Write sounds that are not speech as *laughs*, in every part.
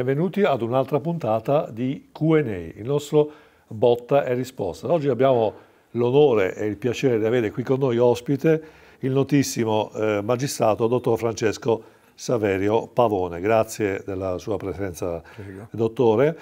Benvenuti ad un'altra puntata di QA, il nostro botta e risposta. Oggi abbiamo l'onore e il piacere di avere qui con noi ospite il notissimo eh, magistrato dottor Francesco Saverio Pavone. Grazie della sua presenza, Prego. dottore.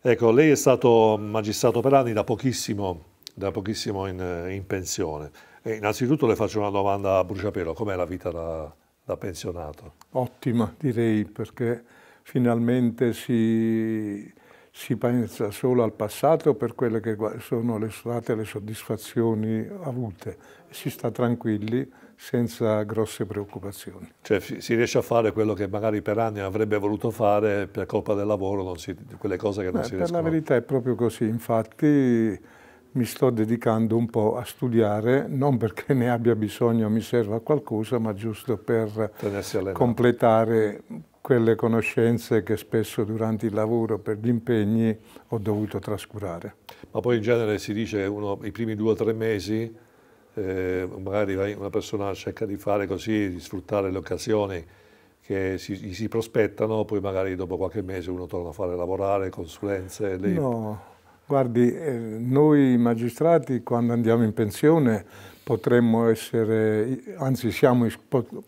Ecco, lei è stato magistrato per anni da pochissimo, da pochissimo in, in, pensione. E innanzitutto le faccio una domanda a bruciapelo, com'è la vita da, da pensionato? Ottima, direi, perché finalmente si, si pensa solo al passato per quelle che sono le, state le soddisfazioni avute, si sta tranquilli senza grosse preoccupazioni. Cioè si riesce a fare quello che magari per anni avrebbe voluto fare per colpa del lavoro, si, quelle cose che non Beh, si riescono. Per la verità è proprio così, infatti mi sto dedicando un po' a studiare, non perché ne abbia bisogno, mi serva qualcosa, ma giusto per completare quelle conoscenze che spesso durante il lavoro per gli impegni ho dovuto trascurare. Ma poi in genere si dice che uno, i primi due o tre mesi eh, magari una persona cerca di fare così, di sfruttare le occasioni che si, gli si prospettano, poi magari dopo qualche mese uno torna a fare lavorare, consulenze. Lei... No, guardi, eh, noi magistrati quando andiamo in pensione potremmo essere, anzi siamo,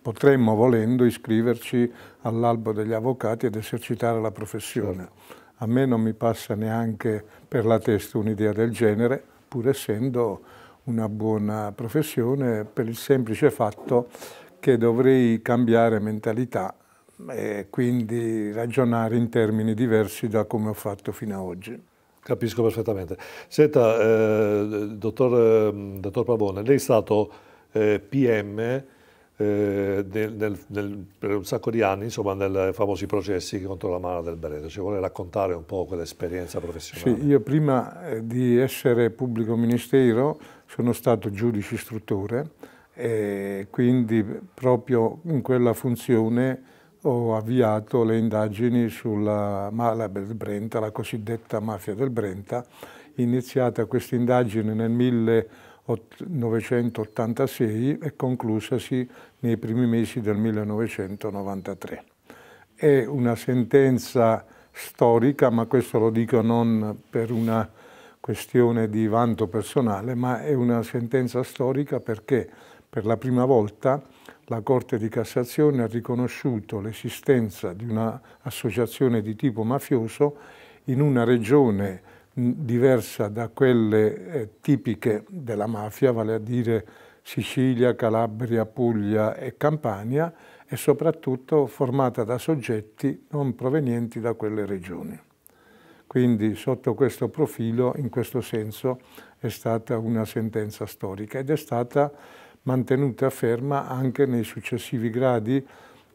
potremmo volendo iscriverci all'albo degli avvocati ed esercitare la professione. Sì. A me non mi passa neanche per la testa un'idea del genere, pur essendo una buona professione, per il semplice fatto che dovrei cambiare mentalità e quindi ragionare in termini diversi da come ho fatto fino ad oggi. Capisco perfettamente. Senta, eh, dottor, ehm, dottor, Pavone, lei è stato eh, PM eh, nel, nel, nel, per un sacco di anni, insomma, nei famosi processi contro la mano del Breto. Ci vuole raccontare un po' quell'esperienza professionale? Sì, io prima eh, di essere pubblico ministero sono stato giudice istruttore e eh, quindi proprio in quella funzione ho avviato le indagini sulla mala del Brenta, la cosiddetta mafia del Brenta. Iniziata questa indagine nel 1986 e conclusasi nei primi mesi del 1993. È una sentenza storica, ma questo lo dico non per una questione di vanto personale, ma è una sentenza storica perché per la prima volta la Corte di Cassazione ha riconosciuto l'esistenza di un'associazione di tipo mafioso in una regione diversa da quelle eh, tipiche della mafia, vale a dire Sicilia, Calabria, Puglia e Campania e soprattutto formata da soggetti non provenienti da quelle regioni. Quindi sotto questo profilo, in questo senso, è stata una sentenza storica ed è stata mantenuta ferma anche nei successivi gradi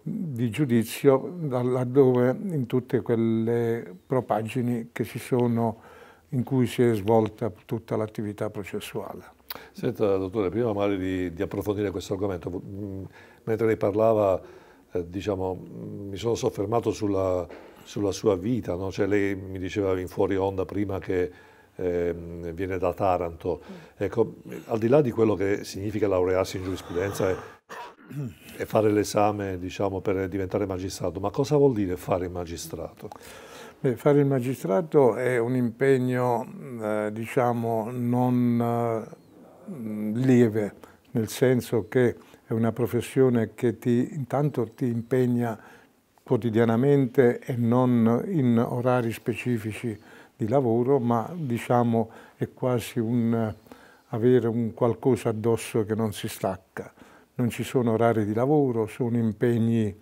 di giudizio laddove in tutte quelle propaggini che ci sono in cui si è svolta tutta l'attività processuale. Senta, dottore, prima magari di, di approfondire questo argomento, mm, mentre lei parlava, eh, diciamo, mm, mi sono soffermato sulla, sulla sua vita, no? cioè, lei mi diceva in fuori onda prima che Ehm, viene da Taranto. Ecco, al di là di quello che significa laurearsi in giurisprudenza e, e fare l'esame diciamo, per diventare magistrato, ma cosa vuol dire fare il magistrato? Beh, fare il magistrato è un impegno, eh, diciamo, non eh, lieve, nel senso che è una professione che ti, intanto ti impegna quotidianamente e non in orari specifici di lavoro, ma diciamo è quasi un avere un qualcosa addosso che non si stacca. Non ci sono orari di lavoro, sono impegni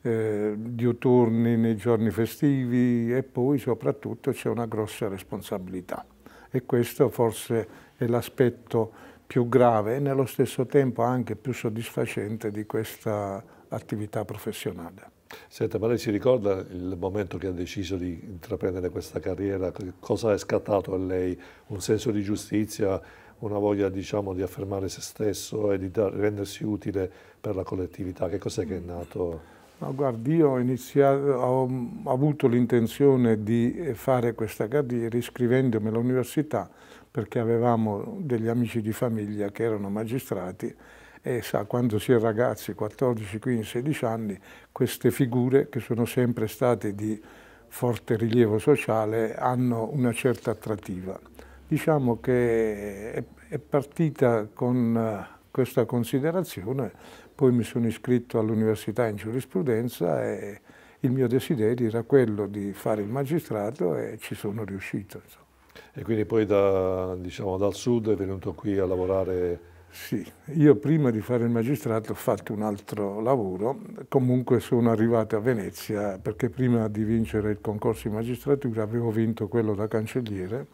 eh, diuturni nei giorni festivi e poi soprattutto c'è una grossa responsabilità. E questo forse è l'aspetto più grave e nello stesso tempo anche più soddisfacente di questa attività professionale. Senta, ma lei si ricorda il momento che ha deciso di intraprendere questa carriera? Cosa è scattato a lei? Un senso di giustizia, una voglia diciamo, di affermare se stesso e di rendersi utile per la collettività? Che cos'è che è nato? No, guardi, io ho, iniziato, mm, ho avuto l'intenzione di fare questa carriera iscrivendomi all'università perché avevamo degli amici di famiglia che erano magistrati e sa, quando si è ragazzi, 14, 15, 16 anni, queste figure che sono sempre state di forte rilievo sociale hanno una certa attrattiva. Diciamo che è, è partita con eh, questa considerazione, poi mi sono iscritto all'università in giurisprudenza e il mio desiderio era quello di fare il magistrato e ci sono riuscito. Insomma. E quindi poi da, diciamo, dal sud è venuto qui a lavorare sì, io prima di fare il magistrato ho fatto un altro lavoro, comunque sono arrivato a Venezia perché prima di vincere il concorso di magistratura avevo vinto quello da cancelliere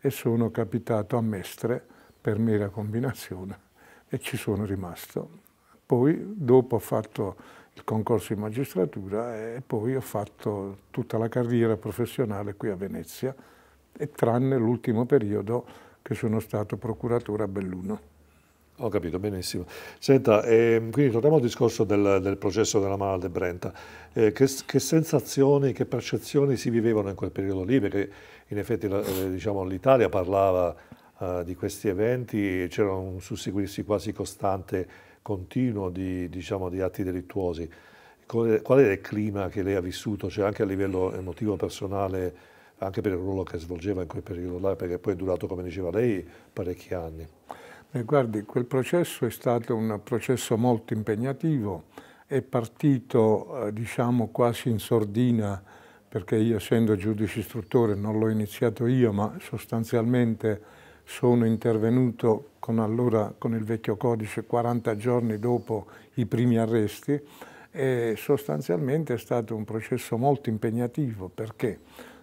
e sono capitato a Mestre per mera combinazione e ci sono rimasto. Poi dopo ho fatto il concorso di magistratura e poi ho fatto tutta la carriera professionale qui a Venezia, e tranne l'ultimo periodo che sono stato procuratore a Belluno. Ho capito, benissimo. Senta, eh, quindi torniamo al discorso del, del processo della Mala De Brenta. Eh, che, che, sensazioni, che percezioni si vivevano in quel periodo lì? Perché in effetti eh, diciamo, l'Italia diciamo, parlava eh, di questi eventi e c'era un susseguirsi quasi costante, continuo di, diciamo, di atti delittuosi. Qual, qual era il clima che lei ha vissuto, cioè anche a livello emotivo personale, anche per il ruolo che svolgeva in quel periodo là, perché poi è durato, come diceva lei, parecchi anni? Eh, guardi, quel processo è stato un processo molto impegnativo, è partito eh, diciamo quasi in sordina perché io essendo giudice istruttore non l'ho iniziato io ma sostanzialmente sono intervenuto con, allora, con il vecchio codice 40 giorni dopo i primi arresti e sostanzialmente è stato un processo molto impegnativo perché?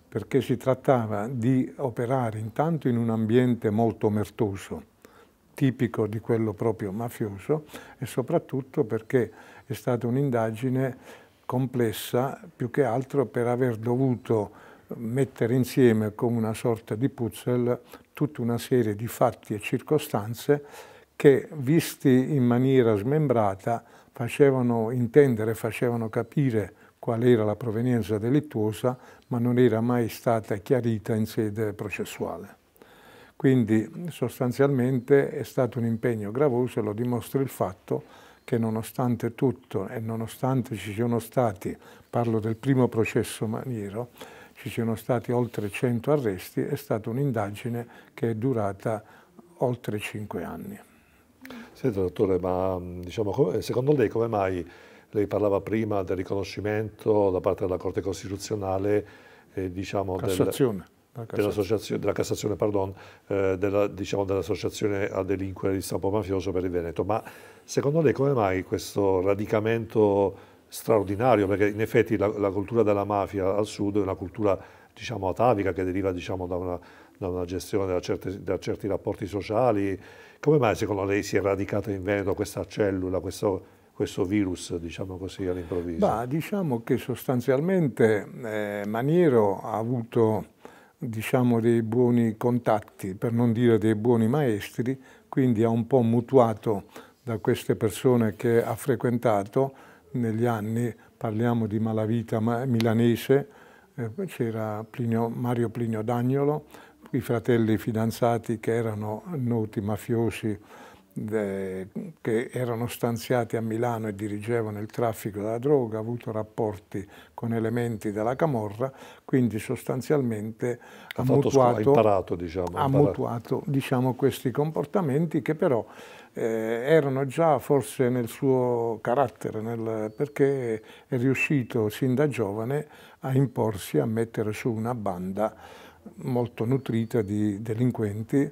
perché si trattava di operare intanto in un ambiente molto omertoso tipico di quello proprio mafioso e soprattutto perché è stata un'indagine complessa più che altro per aver dovuto mettere insieme come una sorta di puzzle tutta una serie di fatti e circostanze che visti in maniera smembrata facevano intendere, facevano capire qual era la provenienza delittuosa, ma non era mai stata chiarita in sede processuale. Quindi sostanzialmente è stato un impegno gravoso, e lo dimostra il fatto che nonostante tutto e nonostante ci siano stati, parlo del primo processo maniero, ci siano stati oltre 100 arresti, è stata un'indagine che è durata oltre 5 anni. Senta dottore, ma diciamo, eh, secondo lei come mai lei parlava prima del riconoscimento da parte della Corte Costituzionale eh, diciamo, Cassazione. Del dell'associazione, della Cassazione, pardon, eh, della, diciamo, dell'associazione a delinquere di stampo mafioso per il Veneto. Ma secondo lei come mai questo radicamento straordinario? Perché in effetti la, la cultura della mafia al sud è una cultura diciamo, atavica che deriva diciamo, da, una, da, una, gestione da, certe, da certi rapporti sociali. Come mai secondo lei si è radicata in Veneto questa cellula, questo questo virus, diciamo così, all'improvviso? Ma diciamo che sostanzialmente eh, Maniero ha avuto diciamo, dei buoni contatti, per non dire dei buoni maestri, quindi ha un po' mutuato da queste persone che ha frequentato negli anni, parliamo di malavita milanese, eh, c'era Plinio, Mario Plinio Dagnolo, i fratelli fidanzati che erano noti mafiosi che erano stanziati a Milano e dirigevano il traffico della droga, ha avuto rapporti con elementi della Camorra, quindi sostanzialmente ha, ha mutuato, imparato, diciamo, ha mutuato diciamo, questi comportamenti che però eh, erano già forse nel suo carattere, nel, perché è riuscito sin da giovane a imporsi, a mettere su una banda molto nutrita di delinquenti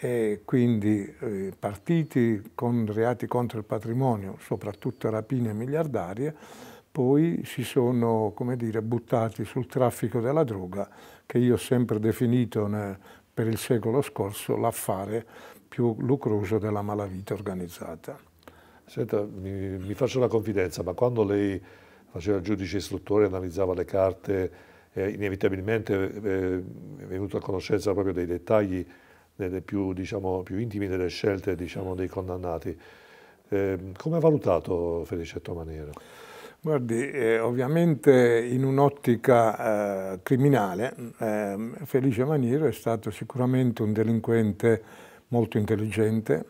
e quindi eh, partiti con reati contro il patrimonio, soprattutto rapine miliardarie, poi si sono dire, buttati sul traffico della droga, che io ho sempre definito per il secolo scorso l'affare più lucroso della malavita organizzata. Senta, mi, mi faccio una confidenza, ma quando lei faceva il giudice istruttore, analizzava le carte, eh, inevitabilmente eh, è venuto a conoscenza proprio dei dettagli nelle più, diciamo, più intime delle scelte diciamo, mm. dei condannati. Eh, come ha valutato Felicetto Maniero? Guardi, eh, ovviamente in un'ottica eh, criminale, ehm, Felice Maniero è stato sicuramente un delinquente molto intelligente,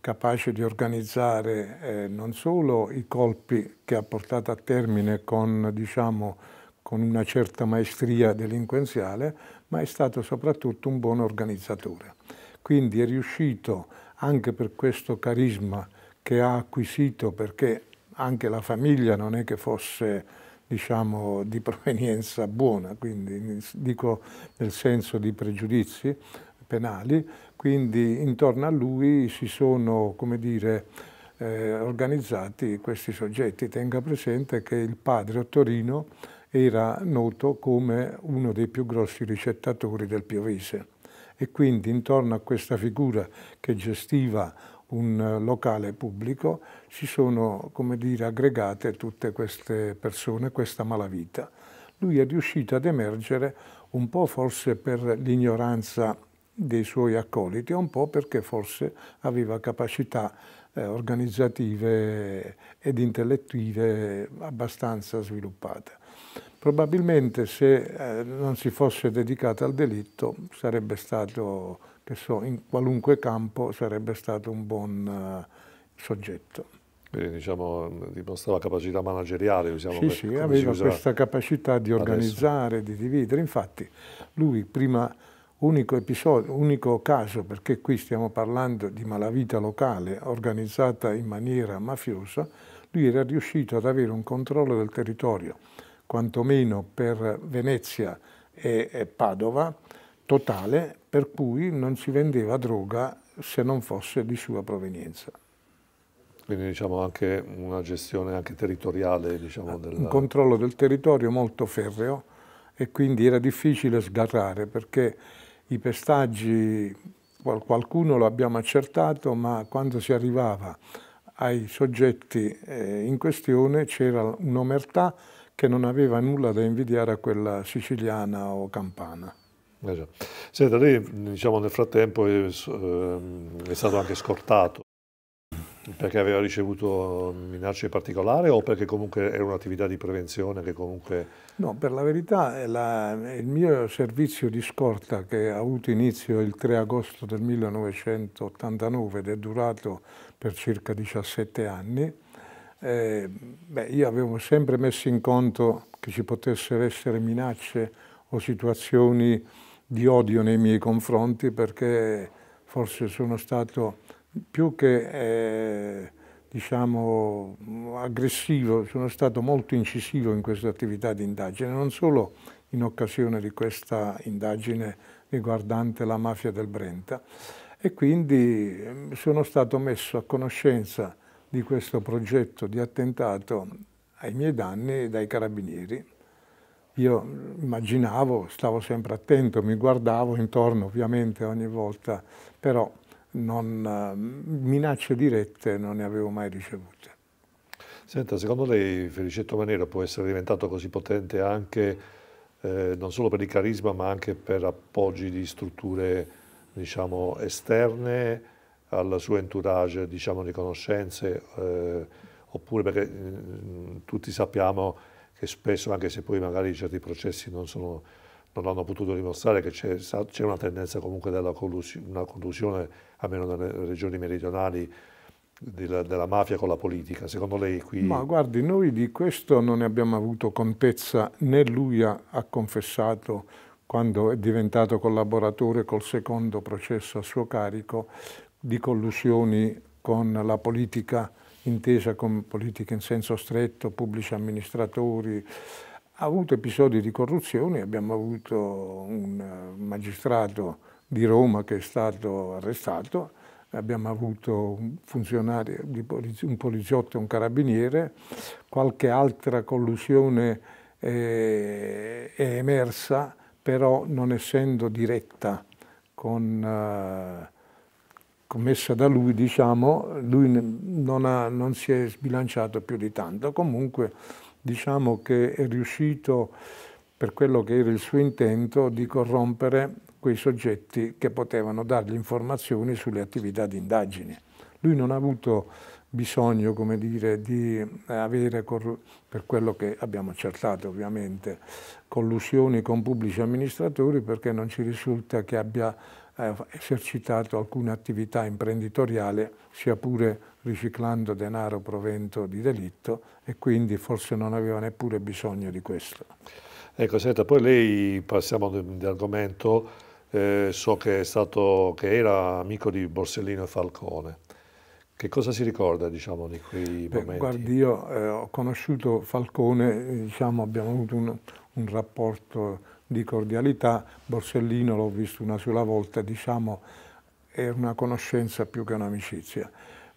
capace di organizzare eh, non solo i colpi che ha portato a termine con, diciamo, con una certa maestria delinquenziale, ma è stato soprattutto un buon organizzatore. Quindi è riuscito, anche per questo carisma che ha acquisito, perché anche la famiglia non è che fosse diciamo, di *laughs* provenienza buona, quindi dico nel senso di pregiudizi penali, quindi intorno a lui si sono, come dire, eh, organizzati questi soggetti. Tenga presente che il padre Ottorino era noto come uno dei più grossi ricettatori del Piovese e quindi intorno a questa figura che gestiva un eh, locale pubblico si sono dire, aggregate tutte queste persone, questa malavita. Lui è riuscito ad emergere un po' forse per l'ignoranza dei suoi accoliti, un po' perché forse aveva capacità eh, organizzative ed intellettive abbastanza sviluppate. Probabilmente se eh, non si fosse dedicata al delitto sarebbe stato, che so, in qualunque campo sarebbe stato un buon eh, soggetto. Quindi diciamo, dimostrava capacità manageriale. Diciamo, sì, per, sì, aveva questa capacità di organizzare, adesso. di dividere. Infatti lui prima, unico, episodio, unico caso, perché qui stiamo parlando di malavita locale organizzata in maniera mafiosa, lui era riuscito ad avere un controllo del territorio quantomeno per Venezia e, Padova, totale, per cui non si vendeva droga se non fosse di sua provenienza. Quindi diciamo anche una gestione anche territoriale. Diciamo, della... Un controllo del territorio molto ferreo e quindi era difficile sgarrare perché i pestaggi, qualcuno lo abbiamo accertato, ma quando si arrivava ai soggetti eh, in questione c'era un'omertà che non aveva nulla da invidiare a quella siciliana o campana. Eh Senta, lei diciamo, nel frattempo è, ehm, è stato anche scortato perché aveva ricevuto minacce particolari o perché comunque era un'attività di prevenzione che comunque... No, per la verità la, il mio servizio di scorta che ha avuto inizio il 3 agosto del 1989 ed è durato per circa 17 anni, eh, beh, io avevo sempre messo in conto che ci potessero essere minacce o situazioni di odio nei miei confronti perché forse sono stato più che eh, diciamo, aggressivo, sono stato molto incisivo in questa attività di indagine, non solo in occasione di questa indagine riguardante la mafia del Brenta e quindi ehm, sono stato messo a conoscenza di questo progetto di attentato ai miei danni e dai carabinieri. Io immaginavo, stavo sempre attento, mi guardavo intorno ovviamente ogni volta, però non, eh, minacce dirette non ne avevo mai ricevute. Senta, secondo lei Felicetto Manero può essere diventato così potente anche, eh, non solo per il carisma, ma anche per appoggi di strutture diciamo, esterne, al suo entourage diciamo, di conoscenze, eh, oppure perché mh, mm, tutti sappiamo che spesso, anche se poi magari certi processi non, sono, non hanno potuto dimostrare, che c'è una tendenza comunque della collusione, una collusione, almeno nelle regioni meridionali, della, della, mafia con la politica. Secondo lei qui... Ma guardi, noi di questo non ne abbiamo avuto contezza, né lui ha, ha confessato quando è diventato collaboratore col secondo processo a suo carico, di collusioni con la politica intesa come politica in senso stretto, pubblici amministratori, ha avuto episodi di corruzione, abbiamo avuto un eh, magistrato di Roma che è stato arrestato, abbiamo avuto un funzionario, un poliziotto e un carabiniere, qualche altra collusione è, eh, è emersa, però non essendo diretta con eh, commessa da lui, diciamo, lui non, ha, non, si è sbilanciato più di tanto. Comunque diciamo che è riuscito, per quello che era il suo intento, di corrompere quei soggetti che potevano dargli informazioni sulle attività di indagine. Lui non ha avuto bisogno, come dire, di eh, avere, per quello che abbiamo accertato ovviamente, collusioni con pubblici amministratori perché non ci risulta che abbia esercitato alcuna attività imprenditoriale, sia pure riciclando denaro provento di delitto e quindi forse non aveva neppure bisogno di questo. Ecco, senta, poi lei, passiamo di argomento, eh, so che, stato, che era amico di Borsellino e Falcone. Che cosa si ricorda diciamo, di quei Beh, momenti? Guardi, io eh, ho conosciuto Falcone, eh, diciamo, abbiamo avuto un, un rapporto di cordialità. Borsellino l'ho visto una sola volta, diciamo, è una conoscenza più che un'amicizia.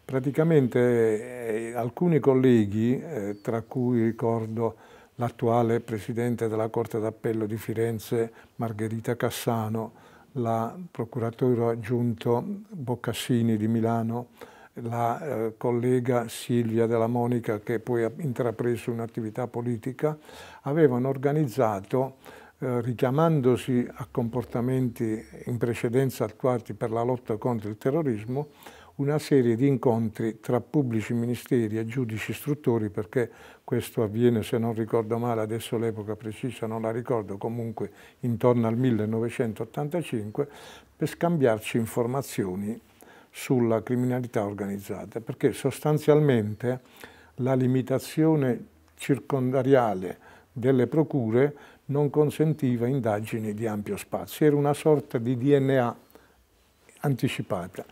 Praticamente eh, alcuni colleghi, eh, tra cui ricordo l'attuale Presidente della Corte d'Appello di Firenze, Margherita Cassano, la procuratore aggiunto Boccassini di Milano, la eh, collega Silvia Della Monica, che poi ha intrapreso un'attività politica, avevano organizzato eh, richiamandosi a comportamenti in precedenza attuati per la lotta contro il terrorismo, una serie di incontri tra pubblici ministeri e giudici istruttori, perché questo avviene, se non ricordo male, adesso l'epoca precisa non la ricordo, comunque intorno al 1985, per scambiarci informazioni sulla criminalità organizzata, perché sostanzialmente la limitazione circondariale delle procure non consentiva indagini di ampio spazio, era una sorta di DNA anticipata.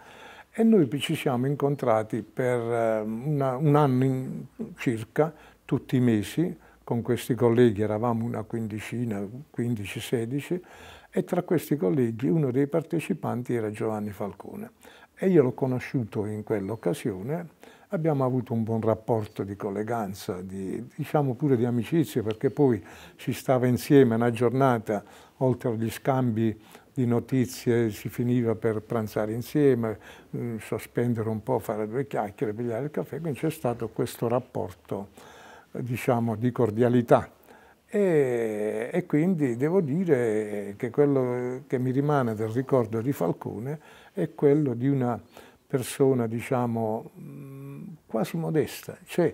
E noi ci siamo incontrati per eh, una, un anno circa, tutti i mesi, con questi colleghi, eravamo una quindicina, 15-16, e tra questi colleghi uno dei partecipanti era Giovanni Falcone. E io l'ho conosciuto in quell'occasione abbiamo avuto un buon rapporto di colleganza, di, diciamo pure di amicizia, perché poi si stava insieme una giornata, oltre agli scambi di notizie si finiva per pranzare insieme, mm, sospendere un po', fare due chiacchiere, pigliare il caffè, quindi c'è stato questo rapporto diciamo, di cordialità. E, e, quindi devo dire che quello che mi rimane del ricordo di Falcone è quello di una persona, diciamo, mm, quasi modesta, cioè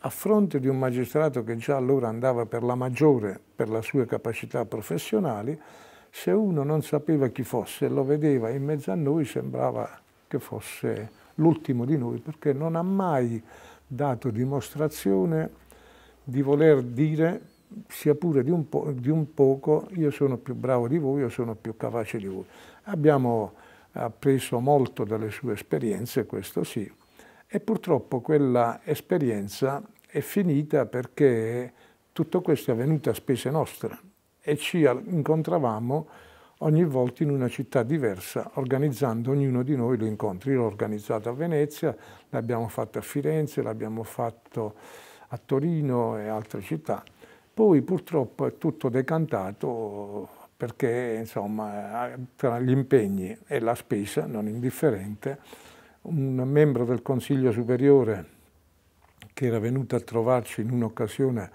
a fronte di un magistrato che già allora andava per la maggiore per le sue capacità professionali, se uno non sapeva chi fosse e lo vedeva in mezzo a noi sembrava che fosse l'ultimo di noi, perché non ha mai dato dimostrazione di voler dire, sia pure di un, di un poco, io sono più bravo di voi, io sono più capace di voi. Abbiamo appreso molto dalle sue esperienze, questo sì, e purtroppo quella esperienza è finita perché tutto questo è avvenuto a spese nostre e ci incontravamo ogni volta in una città diversa, organizzando ognuno di noi gli incontri. l'ho organizzato a Venezia, l'abbiamo fatto a Firenze, l'abbiamo fatto a Torino e altre città. Poi purtroppo è tutto decantato perché insomma, tra gli impegni e la spesa non indifferente, un membro del Consiglio Superiore che era venuto a trovarci in un'occasione,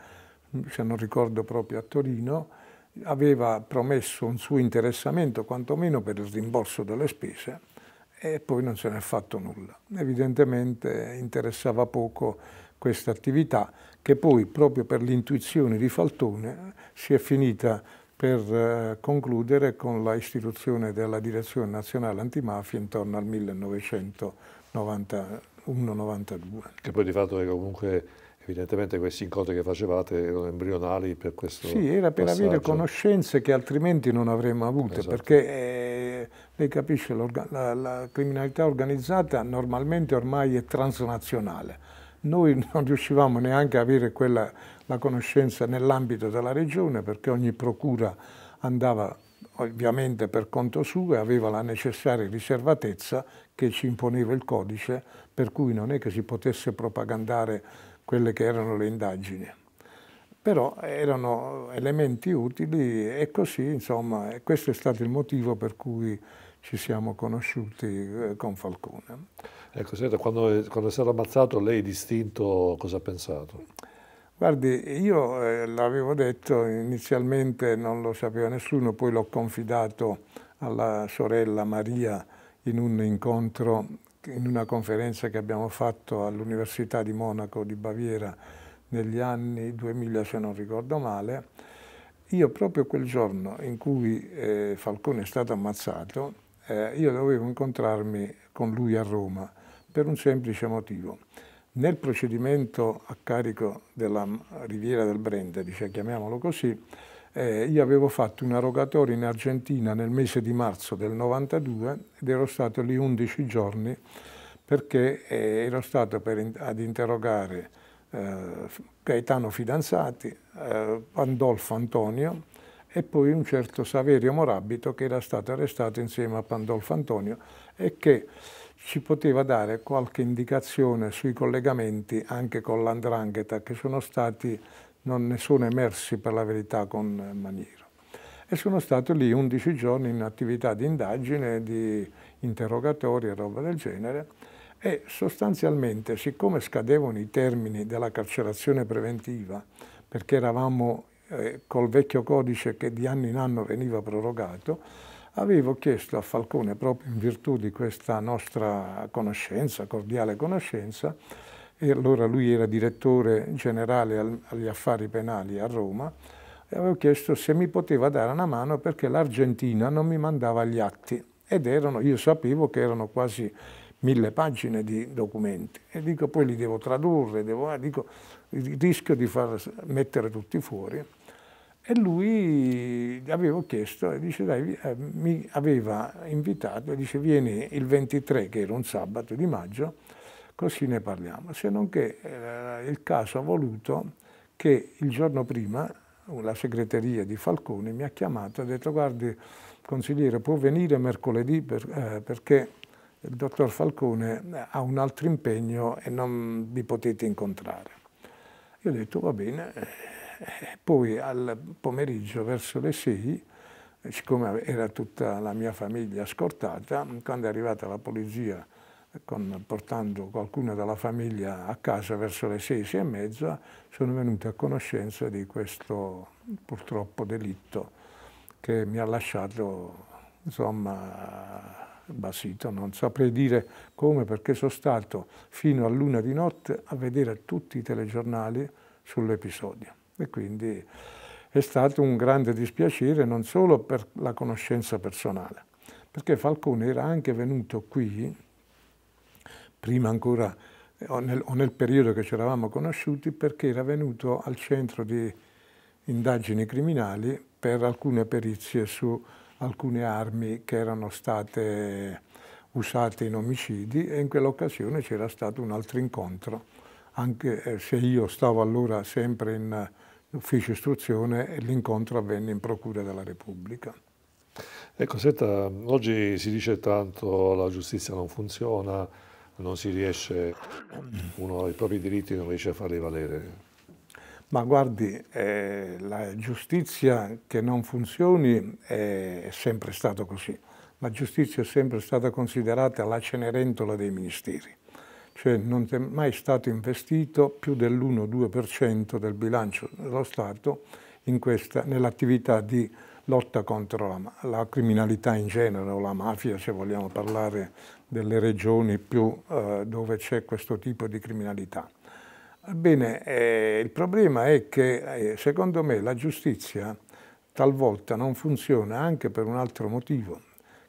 se non ricordo proprio a Torino, aveva promesso un suo interessamento quantomeno per il rimborso delle spese e poi non se n'è fatto nulla. Evidentemente interessava poco questa attività che poi proprio per l'intuizione di Faltone si è finita per eh, concludere con la istituzione della Direzione Nazionale Antimafia intorno al 1991-92. Che poi di fatto era comunque evidentemente questi incontri che facevate erano embrionali per questo Sì, era per passaggio. avere conoscenze che altrimenti non avremmo avute, esatto. perché eh, lei capisce, la, la criminalità organizzata normalmente ormai è transnazionale. Noi non riuscivamo neanche a avere quella la conoscenza nell'ambito della regione perché ogni procura andava ovviamente per conto suo e aveva la necessaria riservatezza che ci imponeva il codice, per cui non è che si potesse propagandare quelle che erano le indagini. Però erano elementi utili e così, insomma, questo è stato il motivo per cui ci siamo conosciuti eh, con Falcone. Ecco, senta, quando, quando è stato ammazzato lei distinto cosa ha pensato? Guardi, io eh, l'avevo detto, inizialmente non lo sapeva nessuno, poi l'ho confidato alla sorella Maria in un incontro, in una conferenza che abbiamo fatto all'Università di Monaco di Baviera negli anni 2000, se non ricordo male. Io proprio quel giorno in cui eh, Falcone è stato ammazzato, eh, io dovevo incontrarmi con lui a Roma per un semplice motivo nel procedimento a carico della Riviera del Brenderice, chiamiamolo così, eh, io avevo fatto una rogatoria in Argentina nel mese di marzo del 92 ed ero stato lì 11 giorni perché eh, ero stato per, ad interrogare eh, Gaetano Fidanzati, eh, Pandolfo Antonio e poi un certo Saverio Morabito che era stato arrestato insieme a Pandolfo Antonio e che ci poteva dare qualche indicazione sui collegamenti anche con l'andrangheta che sono stati, non ne sono emersi per la verità con Maniero. E sono stato lì 11 giorni in attività di indagine, di interrogatori e roba del genere e sostanzialmente siccome scadevano i termini della carcerazione preventiva perché eravamo eh, col vecchio codice che di anno in anno veniva prorogato, avevo chiesto a Falcone, proprio in virtù di questa nostra conoscenza, cordiale conoscenza, e allora lui era direttore generale agli affari penali a Roma, e avevo chiesto se mi poteva dare una mano perché l'Argentina non mi mandava gli atti ed erano, io sapevo che erano quasi mille pagine di documenti e dico poi li devo tradurre, devo, eh", dico, rischio di far mettere tutti fuori e lui gli avevo chiesto, dice, dai, eh, mi aveva invitato, dice, vieni il 23, che era un sabato di maggio, così ne parliamo. Se non che eh, il caso ha voluto che il giorno prima uh, la segreteria di Falcone mi ha chiamato e ha detto, guardi, consigliere, può venire mercoledì per, eh, perché il dottor Falcone eh, ha un altro impegno e non vi potete incontrare. Io ho detto, va bene eh, eh, poi al pomeriggio verso le 6, siccome era tutta la mia famiglia scortata, quando è arrivata la polizia con, portando qualcuno dalla famiglia a casa verso le 6, 6 e mezza, sono venuto a conoscenza di questo purtroppo delitto che mi ha lasciato insomma basito, non saprei dire come perché sono stato fino a luna di notte a vedere tutti i telegiornali sull'episodio. E quindi è stato un grande dispiacere non solo per la conoscenza personale, perché Falcone era anche venuto qui, prima ancora o nel, o nel periodo che ci eravamo conosciuti, perché era venuto al centro di indagini criminali per alcune perizie su alcune armi che erano state usate in omicidi e in quell'occasione c'era stato un altro incontro, anche eh, se io stavo allora sempre in l'ufficio istruzione e l'incontro avvenne in Procura della Repubblica. Ecco, senta, oggi si dice tanto la giustizia non funziona, non si riesce, uno ha i propri diritti non riesce a farli valere. Ma guardi, eh, la giustizia che non funzioni è sempre stata così. La giustizia è sempre stata considerata la cenerentola dei ministeri cioè non è mai stato investito più dell'1-2% del bilancio dello Stato nell'attività di lotta contro la, la, criminalità in genere o la mafia, se vogliamo parlare delle regioni più eh, dove c'è questo tipo di criminalità. Bene, eh, il problema è che eh, secondo me la giustizia talvolta non funziona anche per un altro motivo,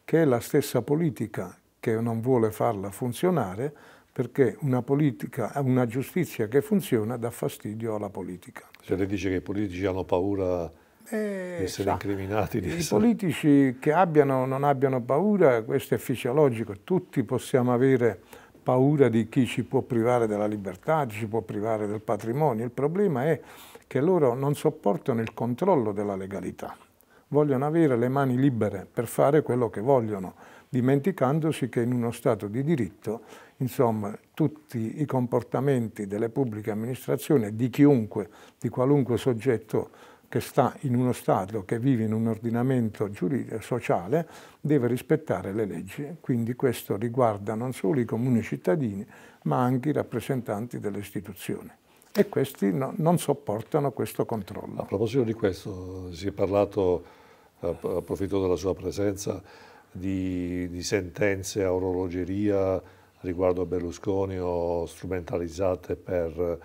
che è la stessa politica che non vuole farla funzionare perché una, politica, una giustizia che funziona dà fastidio alla politica. Se lei dice che i politici hanno paura eh, di essere sa, incriminati? Di I essere... politici che abbiano o non abbiano paura, questo è fisiologico, tutti possiamo avere paura di chi ci può privare della libertà, ci può privare del patrimonio, il problema è che loro non sopportano il controllo della legalità, vogliono avere le mani libere per fare quello che vogliono, dimenticandosi che in uno Stato di diritto insomma, tutti i comportamenti delle pubbliche amministrazioni, di chiunque, di qualunque soggetto che sta in uno Stato, che vive in un ordinamento giuridico, sociale, deve rispettare le leggi. Quindi questo riguarda non solo i comuni cittadini, ma anche i rappresentanti delle istituzioni. E questi no, non sopportano questo controllo. A proposito di questo, si è parlato, approfitto della sua presenza, di, di sentenze a orologeria, riguardo a Berlusconi o strumentalizzate per...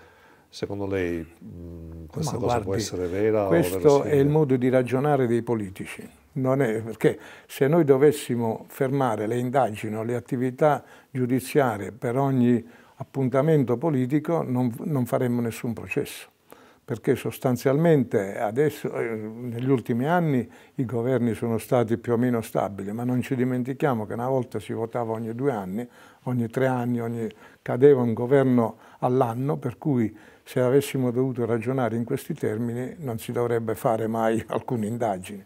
Secondo lei mh, mm, questa Ma cosa guardi, può essere vera? Questo è il modo di ragionare dei politici. È, perché se noi dovessimo fermare le indagini o le attività giudiziarie per ogni appuntamento politico non, non faremmo nessun processo perché sostanzialmente adesso, eh, negli ultimi anni, i governi sono stati più o meno stabili, ma non ci dimentichiamo che una volta si votava ogni due anni, ogni tre anni, ogni... cadeva un governo all'anno, per cui se avessimo dovuto ragionare in questi termini non si dovrebbe fare mai *laughs* alcuna indagine.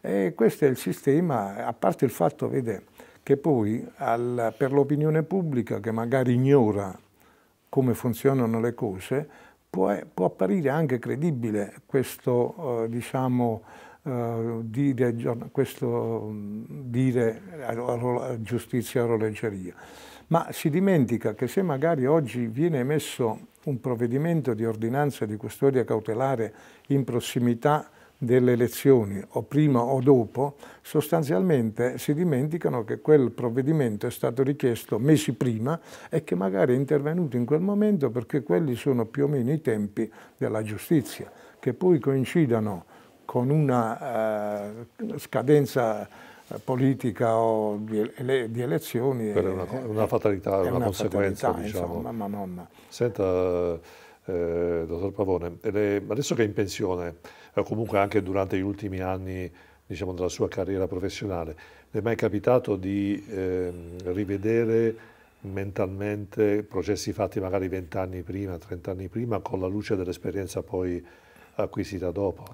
E questo è il sistema, a parte il fatto, vede, che poi al, per l'opinione pubblica, che magari ignora come funzionano le cose, può, eh, può apparire anche credibile questo, eh, diciamo, Uh, dire, questo mm, dire giustizia orologeria. Ma si dimentica che se magari oggi viene emesso un provvedimento di ordinanza di custodia cautelare in prossimità delle elezioni o prima o dopo, sostanzialmente si dimenticano che quel provvedimento è stato richiesto mesi prima e che magari è intervenuto in quel momento perché quelli sono più o meno i tempi della giustizia, che poi coincidano con una eh, scadenza eh, politica o di, ele di elezioni. È una, una, fatalità, è una, una conseguenza. Fatalità, diciamo. insomma, ma non... Senta, eh, dottor Pavone, adesso che è in pensione, o eh, comunque anche durante gli ultimi anni diciamo, della sua carriera professionale, le è mai capitato di eh, rivedere mentalmente processi fatti magari vent'anni prima, trent'anni prima, con la luce dell'esperienza poi acquisita dopo?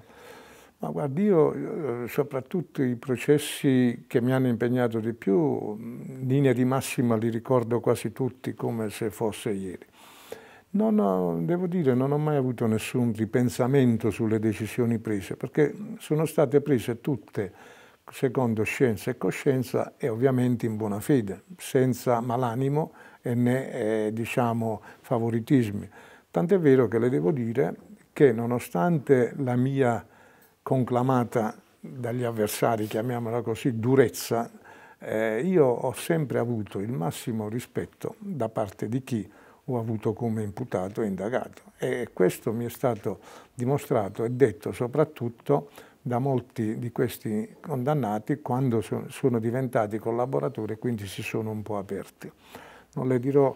Ma guardi, io eh, soprattutto i processi che mi hanno impegnato di più, in linea di massima li ricordo quasi tutti come se fosse ieri non ho, devo dire, non ho mai avuto nessun ripensamento sulle decisioni prese, perché sono state prese tutte secondo scienza e coscienza e ovviamente in buona fede, senza malanimo e né eh, diciamo, favoritismi. Tant'è vero che le devo dire che nonostante la mia conclamata dagli avversari, chiamiamola così, durezza, eh, io ho sempre avuto il massimo rispetto da parte di chi ho avuto come imputato e indagato. E questo mi è stato dimostrato e detto soprattutto da molti di questi condannati quando sono diventati collaboratori e quindi si sono un po' aperti. Non le dirò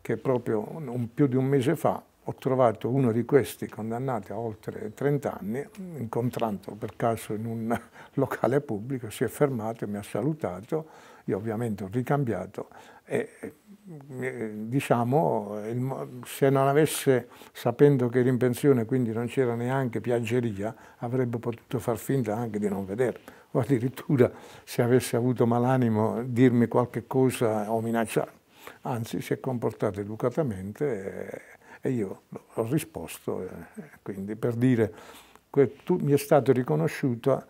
che proprio un, più di un mese fa ho trovato uno di questi condannati a oltre 30 anni, incontrando per caso in un *laughs* locale pubblico, si è fermato e mi ha salutato, io ovviamente ho ricambiato e, diciamo, se non avesse, sapendo che era in pensione, quindi non c'era neanche piaggeria, avrebbe potuto far finta anche di non vederlo. O addirittura, se avesse avuto malanimo, dirmi qualche cosa o minacciarmi. Anzi, si è comportato educatamente e, e io ho risposto. E, quindi, per dire, que, tu, mi è stato riconosciuto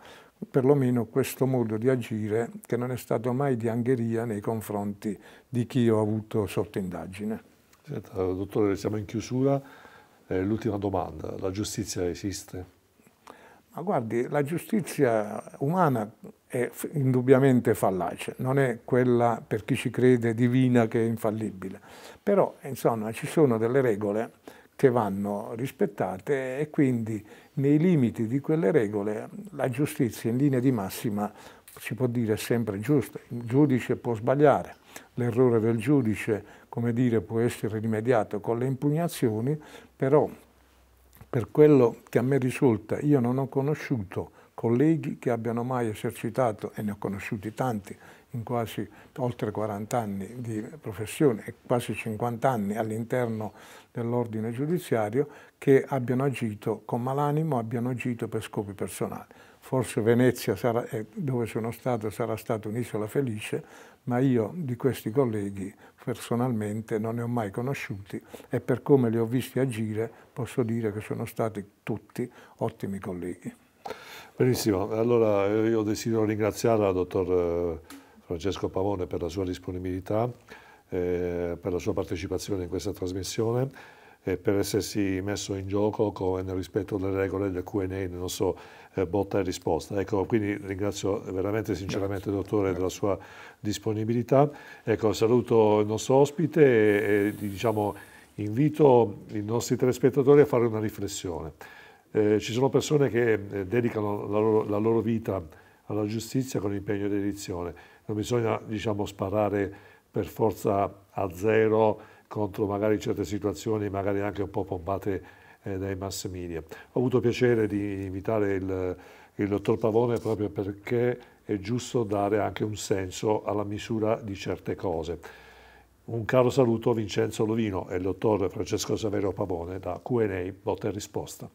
perlomeno questo modo di agire che non è stato mai di angheria nei confronti di chi ho avuto sotto indagine. Senta, dottore, siamo in chiusura. Eh, l'ultima domanda, la giustizia esiste? Ma guardi, la giustizia umana è indubbiamente fallace, non è quella per chi ci crede divina che è infallibile, però insomma ci sono delle regole che vanno rispettate e quindi nei limiti di quelle regole la giustizia in linea di massima si può dire sempre giusta, il giudice può sbagliare, l'errore del giudice come dire, può essere rimediato con le impugnazioni, però per quello che a me risulta io non ho conosciuto colleghi che abbiano mai esercitato, e ne ho conosciuti tanti, in quasi oltre 40 anni di professione e quasi 50 anni all'interno dell'ordine giudiziario che abbiano agito con malanimo, abbiano agito per scopi personali. Forse Venezia, sarà, eh, dove sono stato, sarà stata un'isola felice, ma io di questi colleghi personalmente non ne ho mai conosciuti e per come li ho visti agire posso dire che sono stati tutti ottimi colleghi. Benissimo, allora eh, io desidero ringraziare la dottor eh, Francesco Pavone per la sua disponibilità, eh, per la sua partecipazione in questa trasmissione e per essersi messo in gioco con, nel rispetto delle regole del Q&A, del nostro eh, botta e risposta. Ecco, quindi ringrazio veramente sinceramente il dottore Grazie. della sua disponibilità. Ecco, saluto il nostro ospite e, e diciamo, invito i nostri telespettatori a fare una riflessione. Eh, ci sono persone che eh, dedicano la loro, la loro vita alla giustizia con impegno ed edizione. Non bisogna diciamo, sparare per forza a zero contro magari certe situazioni, magari anche un po' pompate eh, dai mass media. Ho avuto piacere di invitare il, il dottor Pavone proprio perché è giusto dare anche un senso alla misura di certe cose. Un caro saluto a Vincenzo Lovino e il dottor Francesco Saverio Pavone da QA Botta e Risposta.